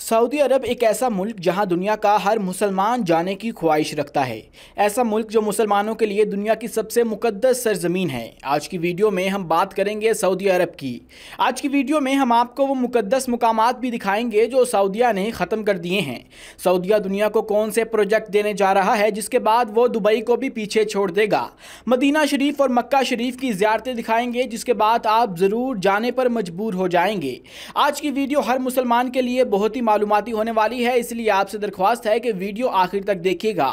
Saudi अरब एक ऐसा मुल्क जहां दुनिया का हर मुसलमान जाने की ख्वाहिश रखता है ऐसा मुल्क जो मुसलमानों के लिए दुनिया की सबसे मुकद्दस सरजमीन है आज की वीडियो में हम बात करेंगे सऊदी अरब की आज की वीडियो में हम आपको वो मुकद्दस मुकाम भी दिखाएंगे जो सऊदिया ने ख़त्म कर दिए हैं सऊदिया दुनिया को कौन से प्रोजेक्ट देने जा रहा है जिसके बाद वो दुबई को भी पीछे छोड़ देगा मदीना शरीफ और मक्का शरीफ की ज्यारतें दिखाएंगे जिसके बाद आप ज़रूर जाने पर मजबूर हो जाएंगे आज की वीडियो हर मुसलमान के लिए बहुत ही मालूमती होने वाली है इसलिए आपसे दरख्वास्त है कि वीडियो आखिर तक देखिएगा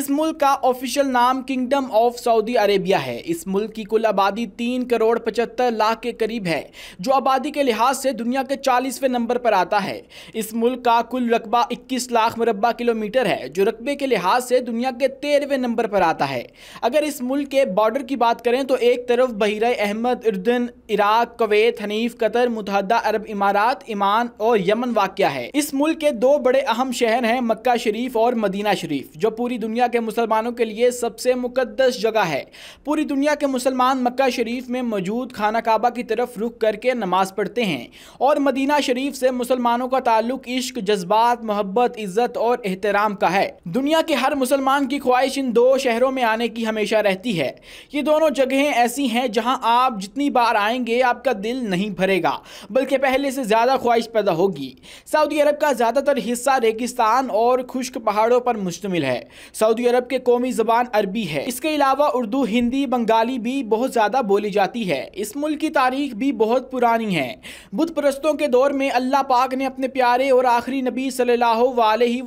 इस मुल्क का ऑफिशियल नाम किंगडम ऑफ सऊदी अरेबिया है इस मुल्क की कुल आबादी तीन करोड़ पचहत्तर लाख के करीब है जो आबादी के लिहाज से दुनिया के चालीसवें नंबर पर आता है इस मुल्क का कुल रकबा इक्कीस लाख मुरबा किलोमीटर है जो रकबे के लिहाज से दुनिया के तेरहवें नंबर पर आता है अगर इस मुल्क के बॉर्डर की बात करें तो एक तरफ बहरा अहमद इर्दन इराक कवैत हनीफ कतर मुतहदा अरब इमारात ईमान और यमन वाक्य है इस मुल्क के दो बड़े अहम शहर हैं मक्का शरीफ और मदीना शरीफ जो पूरी दुनिया के मुसलमानों के लिए सबसे मुकदस जगह है पूरी दुनिया के मुसलमान मक्का शरीफ में मौजूद खाना काबा की तरफ रुख करके नमाज पढ़ते हैं और मदीना शरीफ से मुसलमानों का ताल्लुक इश्क जज्बात मोहब्बत इज्जत और एहतराम का है दुनिया के हर मुसलमान की ख्वाहिश इन दो शहरों में आने की हमेशा रहती है ये दोनों जगहें ऐसी हैं जहाँ आप जितनी बार आएंगे आपका दिल नहीं भरेगा बल्कि पहले से ज़्यादा ख्वाहिश पैदा होगी सऊदी अरब का ज़्यादातर हिस्सा रेगिस्तान और खुश्क पहाड़ों पर मुश्तमिल है सऊदी अरब के कौमी ज़बान अरबी है इसके अलावा उर्दू हिंदी बंगाली भी बहुत ज़्यादा बोली जाती है इस मुल्क की तारीख भी बहुत पुरानी है बुद्ध परस्तों के दौर में अल्लाह पाक ने अपने प्यारे और आखिरी नबी सल्ला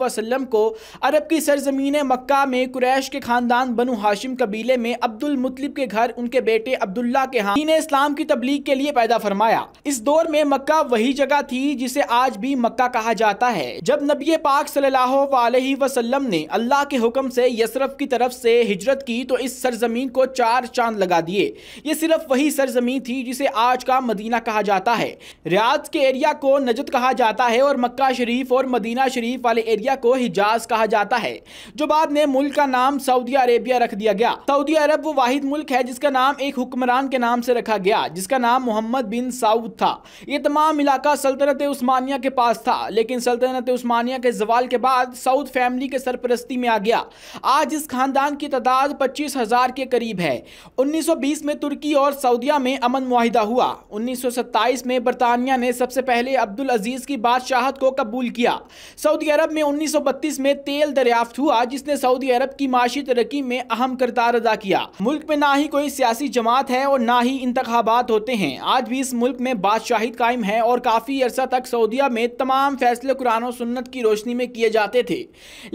वसलम को अरब की सरजमीन मक्का में कुरैश के खानदान बनु हाशिम कबीले में अब्दुल मुतलिब के घर उनके बेटे अब्दुल्ला के यहाँ ने इस्लाम की तबलीग के लिए पैदा फरमाया इस दौर में मक्का वही जगह थी जिसे आज भी मक्का कहा कहा जाता है जब नबी पाक सल्लल्लाहु अलैहि वसल्लम ने अल्लाह के हुक्म से यसरफ की तरफ से हिजरत की तो इस सरजमीन को चार चांद लगा दिए ये सिर्फ वही सरजमीन थी जिसे आज का मदीना कहा जाता है रियाज के एरिया को नजत कहा जाता है और मक्का शरीफ और मदीना शरीफ वाले एरिया को हिजाज कहा जाता है जो बाद में मुल्क का नाम सऊदी अरेबिया रख दिया गया सऊदी अरब वो वाहिद मुल्क है जिसका नाम एक हुक्मरान के नाम से रखा गया जिसका नाम मोहम्मद बिन साउद था ये तमाम इलाका सल्तनत उस्मानिया के पास था लेकिन सल्तनत उस्मानिया के जवाल के बाद सऊद फैमिली के सरपरस्ती में आ गया आज इस खानदान की तादाद पच्चीस हजार के करीब है 1920 में तुर्की और सऊदिया में अमन माहिदा हुआ 1927 में बरतानिया ने सबसे पहले अब्दुल अजीज़ की बादशाहत को कबूल किया सऊदी अरब में उन्नीस में तेल दरियाफ्त हुआ जिसने सऊदी अरब की माशी तरक्की में अहम करदार अदा किया मुल्क में ना ही कोई सियासी जमात है और ना ही इंतबात होते हैं आज भी इस मुल्क में बादशाहित कायम है और काफ़ी अरसा तक सऊदिया में तमाम फैसले कुरान और सुन्नत की रोशनी में किए जाते थे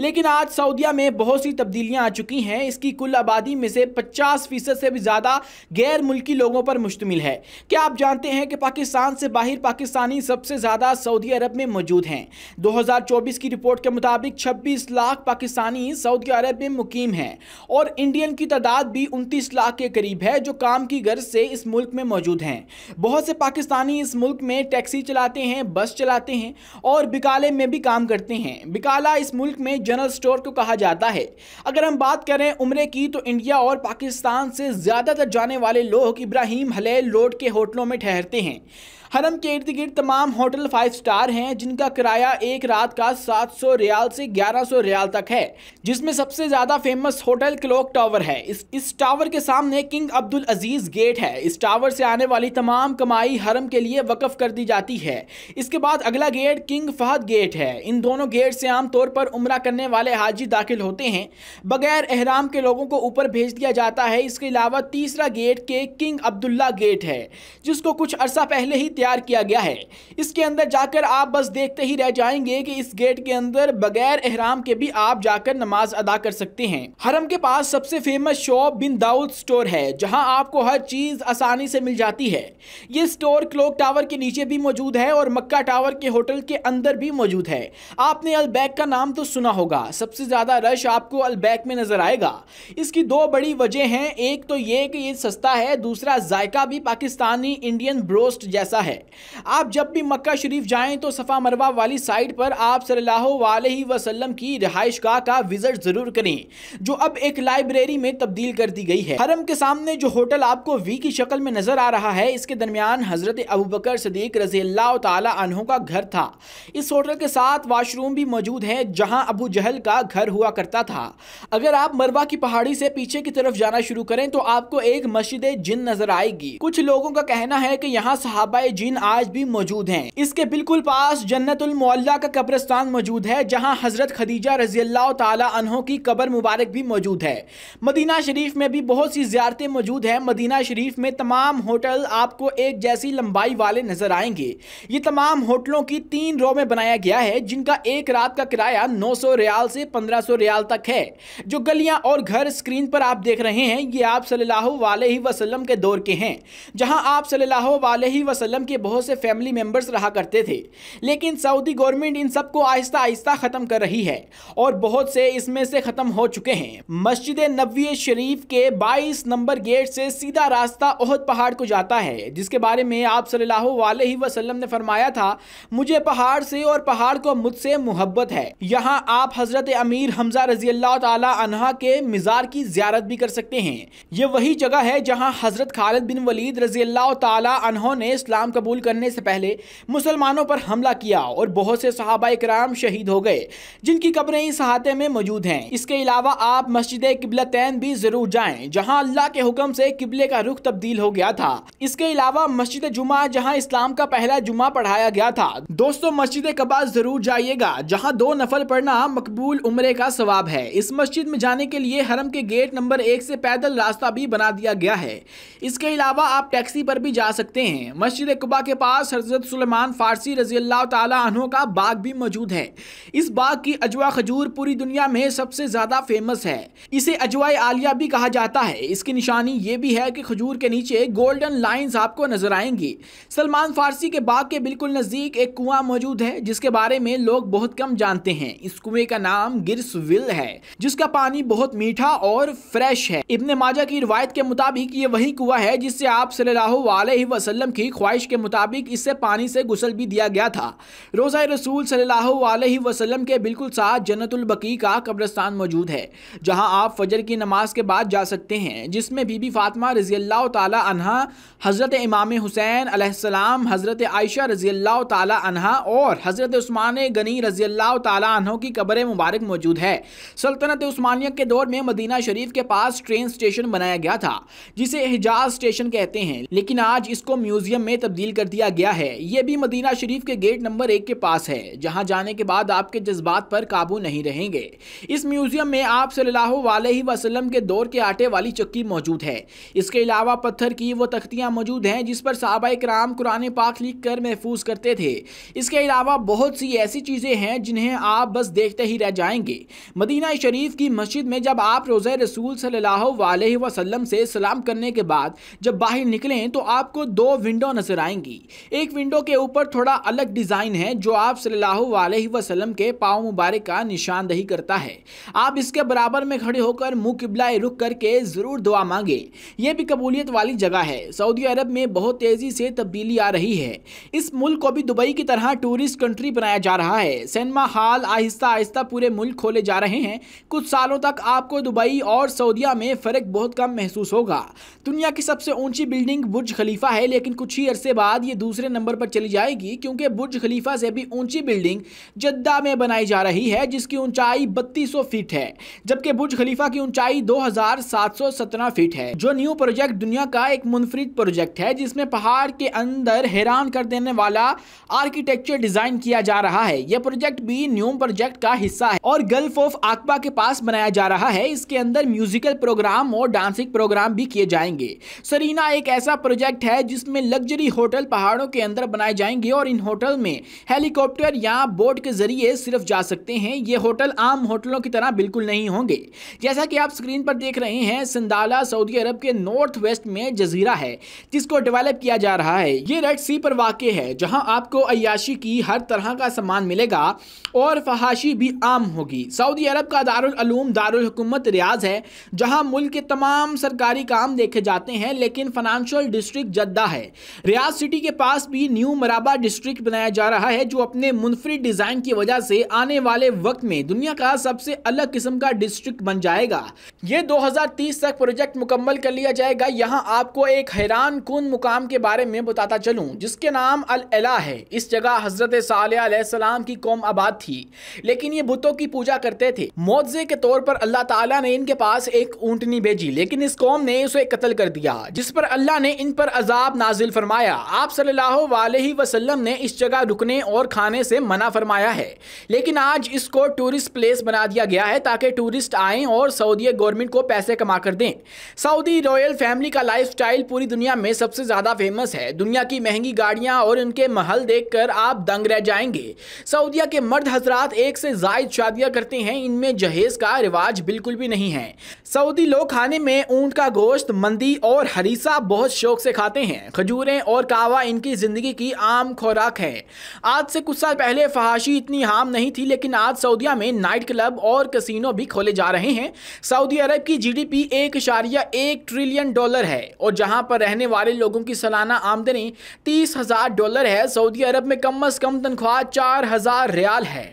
लेकिन आज सऊदिया में बहुत सी तब्दीलियाँ आ चुकी हैं इसकी कुल आबादी में से पचास फ़ीसद से भी ज़्यादा गैर मुल्की लोगों पर मुश्तमिल है क्या आप जानते हैं कि पाकिस्तान से बाहर पाकिस्तानी सबसे ज़्यादा सऊदी अरब में मौजूद हैं चौबीस की रिपोर्ट के मुताबिक छब्बीस लाख पाकिस्तानी सऊदी अरब में मुकीम हैं और इंडियन की तादाद भी उनतीस लाख के करीब है जो काम की गर्ज से इस मुल्क में मौजूद हैं बहुत से पाकिस्तानी इस मुल्क में टैक्सी चलाते हैं बस चलाते हैं और और बिकाले में भी काम करते हैं बिकाला इस मुल्क में जनरल स्टोर को कहा जाता है अगर हम बात करें उम्र की तो इंडिया और पाकिस्तान से ज़्यादातर जाने वाले लोग इब्राहिम हलेल रोड के होटलों में ठहरते हैं हरम के इर्द गिर्द तमाम होटल फाइव स्टार हैं जिनका किराया एक रात का 700 रियाल से 1100 रियाल तक है जिसमें सबसे ज़्यादा फेमस होटल क्लॉक टावर है इस इस टावर के सामने किंग अब्दुल अजीज़ गेट है इस टावर से आने वाली तमाम कमाई हरम के लिए वक्फ कर दी जाती है इसके बाद अगला गेट किंग फहद गेट है इन दोनों गेट से आमतौर पर उम्र करने वाले हाजी दाखिल होते हैं बगैर अहराम के लोगों को ऊपर भेज दिया जाता है इसके अलावा तीसरा गेट के किंग अब्दुल्ला गेट है जिसको कुछ अरसा पहले ही तैयार किया गया है इसके अंदर जाकर आप बस देखते ही रह जाएंगे कि इस गेट के अंदर बगैर एहराम के भी आप जाकर नमाज अदा कर सकते हैं हरम के पास सबसे famous shop Bin Dawood store है जहाँ आपको हर चीज़ आसानी से मिल जाती है ये स्टोर क्लोक टावर के नीचे भी मौजूद है और मक्का टावर के होटल के अंदर भी मौजूद है आपने अलबैक का नाम तो सुना होगा सबसे ज़्यादा रश आपको अलबैक में नज़र आएगा इसकी दो बड़ी वजह है एक तो ये कि ये सस्ता है दूसरा जायका भी पाकिस्तानी इंडियन ब्रोस्ट जैसा है आप जब भी मक्का शरीफ जाएं तो सफ़ा मरवा वाली साइट पर आप सल्लल्लाहु अलैहि वसल्लम की रहाइश गाह का विज़िट ज़रूर करें जो अब एक लाइब्रेरी में तब्दील कर दी गई है हरम के सामने जो होटल आपको वी की शक्ल में नज़र आ रहा है इसके दरमियान हज़रत अबू बकर सदीक रजी अल्लाह तहों का घर था इस होटल के साथ वाशरूम भी मौजूद है जहाँ अबू जहल का घर हुआ करता था अगर आप मरवा की पहाड़ी से पीछे की तरफ जाना शुरू करें तो आपको एक मस्जिद जिन नज़र आएगी कुछ लोगों का कहना है कि यहाँ सहाबा जिन आज भी मौजूद हैं इसके बिल्कुल पास जन्नतुल मोल्ला का कब्रस्तान मौजूद है जहां हजरत खदीजा रजी अल्लाह तहों की कब्र मुबारक भी मौजूद है मदीना शरीफ में भी बहुत सी ज्यारतें मौजूद हैं मदीना शरीफ में तमाम होटल आपको एक जैसी लंबाई वाले नजर आएंगे ये तमाम होटलों की तीन रो में बनाया गया है जिनका एक रात का किराया नौ रियाल से पंद्रह रियाल तक है जो गलियां और घर स्क्रीन पर आप देख रहे हैं ये आप सल्लल्लाहु अलैहि वसल्लम के दौर के हैं जहां आप सल्लल्लाहु अलैहि वसल्लम के बहुत से फैमिली मेंबर्स रहा करते थे लेकिन सऊदी गवर्नमेंट इन सबको आहिस्ता आहिस्ता ख़त्म कर रही है और बहुत से इसमें से ख़त्म हो चुके हैं मस्जिद नबी शरीफ के बाईस नंबर गेट से सीधा रास्ता ओहद पहाड़ को जाता है जिसके बारे में आप सल्लल्लाहु अलैहि ने फरमाया था मुझे पहाड़ से और पहाड़ को मुझसे मोहब्बत है यहाँ आप हज़रत अमीर हमजा रजी अल्लाह के मिजार की ज्यारत भी कर सकते हैं ये वही जगह है जहाँ हज़रत खालिद बिन वलीद रजी अल्लाह तहों ने इस्लाम कबूल करने से पहले मुसलमानों पर हमला किया और बहुत से सहाबा कराम शहीद हो गए जिनकी कब्रें इस अहाते में मौजूद हैं इसके अलावा आप मस्जिद किबलतैन भी जरूर जाएं जहां अल्लाह के हुक्म से किबले का रुख तब्दील हो गया था इसके अलावा मस्जिद जुमा जहाँ इस्लाम का पहला जुमा पढ़ाया गया था दोस्तों मस्जिद कबा जरूर जाइएगा जहाँ दो नफल पढ़ना मकबूल उम्र का स्वाब है इस मस्जिद में जाने के लिए हरम के गेट नंबर एक से पैदल रास्ता भी बना दिया गया है इसके अलावा आप टैक्सी पर भी जा सकते हैं मस्जिद अकबा के पास हजरत सुलेमान फारसी रजी अल्लाह तहों का बाग भी मौजूद है इस बाग की अजवा खजूर पूरी दुनिया में सबसे ज़्यादा फेमस है इसे अजवा आलिया भी कहा जाता है इसकी निशानी ये भी है कि खजूर के नीचे गोल्डन लाइन्स आपको नजर आएंगी सलमान फारसी के बाग के बिल्कुल नज़दीक एक कुआं मौजूद है जिसके बारे में लोग बहुत कम जानते हैं इस कुएं का नाम गिरसविल है जिसका पानी बहुत मीठा और फ्रेश है इबन माजा की रिवायत के मुताबिक ये वही कुआ है जिससे आप सल्लल्लाहु अलैहि वसल्लम की ख्वाहिश के के मुताबिक इससे पानी से गुसल भी दिया गया था रोज़ा रसूल सल्लल्लाहु अलैहि के बिल्कुल साथ जन्नतुलबकी का कब्रस्तान मौजूद है जहाँ आप फजर की नमाज के बाद जा सकते हैं जिसमें बीबी फातमा रजी अल्लाह तहा हज़रत इमाम हुसैन आसमाम हज़रत आयशा रजी अल्लाह तहा और हज़रत स्मान गनी रजी अल्लाह तहों की कब्र मुबारक मौजूद है सल्तनत स्मानिया के दौर में मदीना शरीफ के पास ट्रेन स्टेशन बनाया गया था जिसे हिजाज स्टेशन कहते हैं लेकिन आज इसको म्यूजियम में तब्दील तब्दील कर दिया गया है ये भी मदीना शरीफ के गेट नंबर एक के पास है जहाँ जाने के बाद आपके जज्बात पर काबू नहीं रहेंगे इस म्यूजियम में आप सल्लल्लाहु अलैहि के दौर के आटे वाली चक्की मौजूद है इसके अलावा पत्थर की वो तख्तियाँ मौजूद हैं जिस पर साहबा कराम कुरान पाक लिख कर महफूज करते थे इसके अलावा बहुत सी ऐसी चीज़ें हैं जिन्हें आप बस देखते ही रह जाएंगे मदीना शरीफ की मस्जिद में जब आप रोज़ रसूल सल्लल्लाहु अलैहि से सलाम करने के बाद जब बाहर निकलें तो आपको दो विंडो नजर आए जाएंगी एक विंडो के ऊपर थोड़ा अलग डिज़ाइन है जो आप सल्लल्लाहु अलैहि वसल्लम के पाँव मुबारक का निशानदही करता है आप इसके बराबर में खड़े होकर मुंह किबला रुक करके ज़रूर दुआ मांगे ये भी कबूलियत वाली जगह है सऊदी अरब में बहुत तेज़ी से तब्दीली आ रही है इस मुल्क को भी दुबई की तरह टूरिस्ट कंट्री बनाया जा रहा है सिनेमा हॉल आहिस्ता आहिस्ता पूरे मुल्क खोले जा रहे हैं कुछ सालों तक आपको दुबई और सऊदिया में फ़र्क बहुत कम महसूस होगा दुनिया की सबसे ऊंची बिल्डिंग बुर्ज खलीफा है लेकिन कुछ ही अरसे बाद ये दूसरे नंबर पर चली जाएगी क्योंकि बुर्ज खलीफा से भी ऊंची बिल्डिंग जद्दा में बनाई जा रही है जिसकी ऊंचाई 3200 फीट है जबकि बुर्ज खलीफा की ऊंचाई 2717 फीट है जो न्यू प्रोजेक्ट दुनिया का एक मुनफरिद प्रोजेक्ट है जिसमें पहाड़ के अंदर हैरान कर देने वाला आर्किटेक्चर डिजाइन किया जा रहा है यह प्रोजेक्ट भी न्यू प्रोजेक्ट का हिस्सा है और गल्फ ऑफ आकबा के पास बनाया जा रहा है इसके अंदर म्यूजिकल प्रोग्राम और डांसिंग प्रोग्राम भी किए जाएंगे सरीना एक ऐसा प्रोजेक्ट है जिसमें लग्जरी होटल होटल पहाड़ों के अंदर बनाए जाएंगे और इन होटल में हेलीकॉप्टर या बोट के जरिए सिर्फ जा सकते हैं ये होटल आम होटलों की तरह बिल्कुल नहीं होंगे जैसा कि आप स्क्रीन पर देख रहे हैं सिंदाला सऊदी अरब के नॉर्थ वेस्ट में जजीरा है जिसको डेवलप किया जा रहा है ये रेड सी पर वाक़ है जहाँ आपको अयाशी की हर तरह का सामान मिलेगा और फहाशी भी आम होगी सऊदी अरब का दारूम दारकूमत रियाज है जहाँ मुल्क के तमाम सरकारी काम देखे जाते हैं लेकिन फाइनेंशियल डिस्ट्रिक्ट जद्दा है रियाज सिटी के पास भी न्यू मराबा डिस्ट्रिक्ट बनाया जा रहा है जो अपने मुनफरी डिजाइन की वजह से आने वाले वक्त में दुनिया का सबसे अलग किस्म का डिस्ट्रिक्ट बन जाएगा ये 2030 तक प्रोजेक्ट मुकम्मल कर लिया जाएगा यहाँ आपको एक हैरान कन मुकाम के बारे में बताता चलूँ जिसके नाम अल अला है इस जगह हजरत सालम की कौम आबाद थी लेकिन ये बुतों की पूजा करते थे मुआवजे के तौर पर अल्लाह तला ने इनके पास एक ऊँटनी भेजी लेकिन इस कौम ने उसे कत्ल कर दिया जिस पर अल्लाह ने इन पर अजाब नाजिल फरमाया आप सल्लल्लाहु अलैहि वसल्लम ने इस जगह रुकने और खाने से मना फरमाया है लेकिन आज इसको टूरिस्ट प्लेस बना दिया गया है ताकि टूरिस्ट आएँ और सऊदी गवर्नमेंट को पैसे कमा कर दें सऊदी रॉयल फैमिली का स्टाइल पूरी दुनिया में सबसे ज़्यादा फेमस है दुनिया की महंगी गाड़ियाँ और उनके महल देख कर आप दंग रह जाएंगे सऊदिया के मर्द हजरात एक से जायद शादियाँ करते हैं इनमें जहेज़ का रिवाज बिल्कुल भी नहीं है सऊदी लोग खाने में ऊँट का गोश्त मंदी और हरीसा बहुत शौक से खाते हैं खजूरें और अलावा इनकी ज़िंदगी की आम खुराक है आज से कुछ साल पहले फहाशी इतनी आम नहीं थी लेकिन आज सऊदिया में नाइट क्लब और कसिनो भी खोले जा रहे हैं सऊदी अरब की जी डी ट्रिलियन डॉलर है और जहां पर रहने वाले लोगों की सालाना आमदनी तीस डॉलर है सऊदी अरब में कम अज़ कम तनख्वाह चार हज़ार है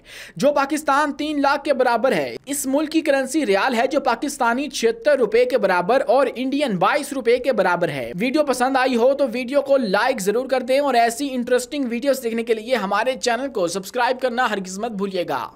जो पाकिस्तान तीन लाख के बराबर है इस मुल्क की करेंसी रियाल है जो पाकिस्तानी छिहत्तर रुपए के बराबर और इंडियन बाईस रुपए के बराबर है वीडियो पसंद आई हो तो वीडियो को लाइक लाइक जरूर कर दें और ऐसी इंटरेस्टिंग वीडियोस देखने के लिए हमारे चैनल को सब्सक्राइब करना हर किस्मत भूलिएगा